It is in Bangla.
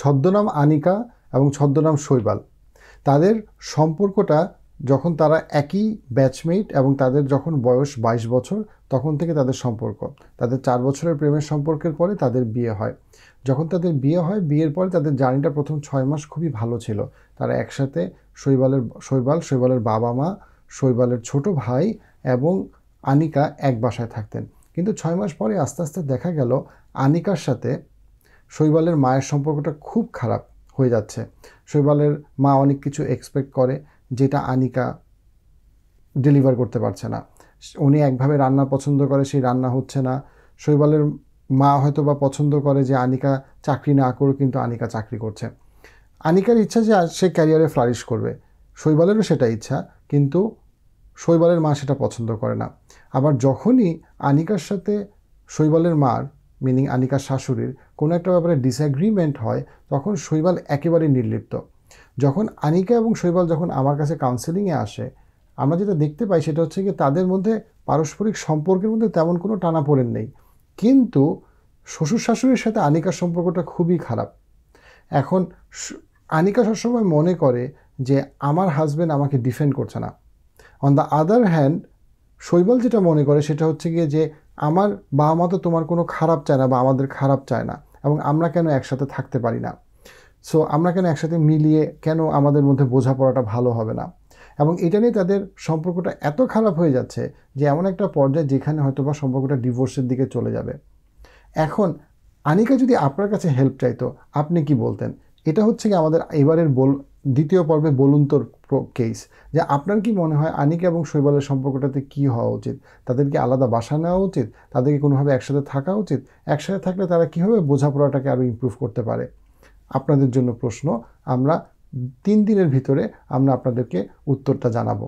ছদ্মনাম আনিকা এবং ছদ্মনাম শৈবাল তাদের সম্পর্কটা যখন তারা একই ব্যাচমেট এবং তাদের যখন বয়স ২২ বছর তখন থেকে তাদের সম্পর্ক তাদের চার বছরের প্রেমের সম্পর্কের পরে তাদের বিয়ে হয় যখন তাদের বিয়ে হয় বিয়ের পরে তাদের জার্নিটা প্রথম ছয় মাস খুবই ভালো ছিল তারা একসাথে শৈবালের শৈবাল শৈবালের বাবা মা শৈবালের ছোট ভাই এবং আনিকা এক বাসায় থাকতেন কিন্তু ছয় মাস পরে আস্তে আস্তে দেখা গেল আনিকার সাথে শৈবালের মায়ের সম্পর্কটা খুব খারাপ হয়ে যাচ্ছে শৈবালের মা অনেক কিছু এক্সপেক্ট করে যেটা আনিকা ডেলিভার করতে পারছে না উনি একভাবে রান্না পছন্দ করে সেই রান্না হচ্ছে না শৈবালের মা হয়তো বা পছন্দ করে যে আনিকা চাকরি না করুক কিন্তু আনিকা চাকরি করছে আনিকার ইচ্ছা যে সে ক্যারিয়ারে ফ্লারিশ করবে শৈবালেরও সেটা ইচ্ছা কিন্তু শৈবালের মা সেটা পছন্দ করে না আবার যখনই আনিকার সাথে শৈবালের মার মিনিং আনিকার শাশুড়ির কোনো একটা ব্যাপারে ডিসঅ্যাগ্রিমেন্ট হয় তখন শৈবাল একেবারেই নির্লিপ্ত যখন আনিকা এবং শৈবাল যখন আমার কাছে কাউন্সেলিংয়ে আসে আমরা যেটা দেখতে পাই সেটা হচ্ছে কি তাদের মধ্যে পারস্পরিক সম্পর্কের মধ্যে তেমন কোনো টানাপোড়েন নেই কিন্তু শ্বশুর শাশুড়ির সাথে আনিকার সম্পর্কটা খুবই খারাপ এখন আনিকা সবসময় মনে করে যে আমার হাজব্যান্ড আমাকে ডিফেন্ড করছে না অন দ্য আদার হ্যান্ড শৈবাল যেটা মনে করে সেটা হচ্ছে গিয়ে যে আমার বাবা মা তো তোমার কোনো খারাপ চায় না বা আমাদের খারাপ চায় না এবং আমরা কেন একসাথে থাকতে পারি না সো আমরা কেন একসাথে মিলিয়ে কেন আমাদের মধ্যে বোঝাপড়াটা ভালো হবে না এবং এটা নিয়ে তাদের সম্পর্কটা এত খারাপ হয়ে যাচ্ছে যে এমন একটা পর্যায়ে যেখানে হয়তো বা সম্পর্কটা ডিভোর্সের দিকে চলে যাবে এখন আনিকা যদি আপনার কাছে হেল্প চাইতো আপনি কি বলতেন এটা হচ্ছে কি আমাদের এবারের বল দ্বিতীয় পর্বে বলুন তোর কেস যে আপনার কি মনে হয় আনিকা এবং শৈবালের সম্পর্কটাতে কি হওয়া উচিত তাদেরকে আলাদা বাসা নেওয়া উচিত তাদেরকে কোনোভাবে একসাথে থাকা উচিত একসাথে থাকলে তারা কীভাবে বোঝাপড়াটাকে আরও ইম্প্রুভ করতে পারে আপনাদের জন্য প্রশ্ন আমরা তিন দিনের ভিতরে আমরা আপনাদেরকে উত্তরটা জানাবো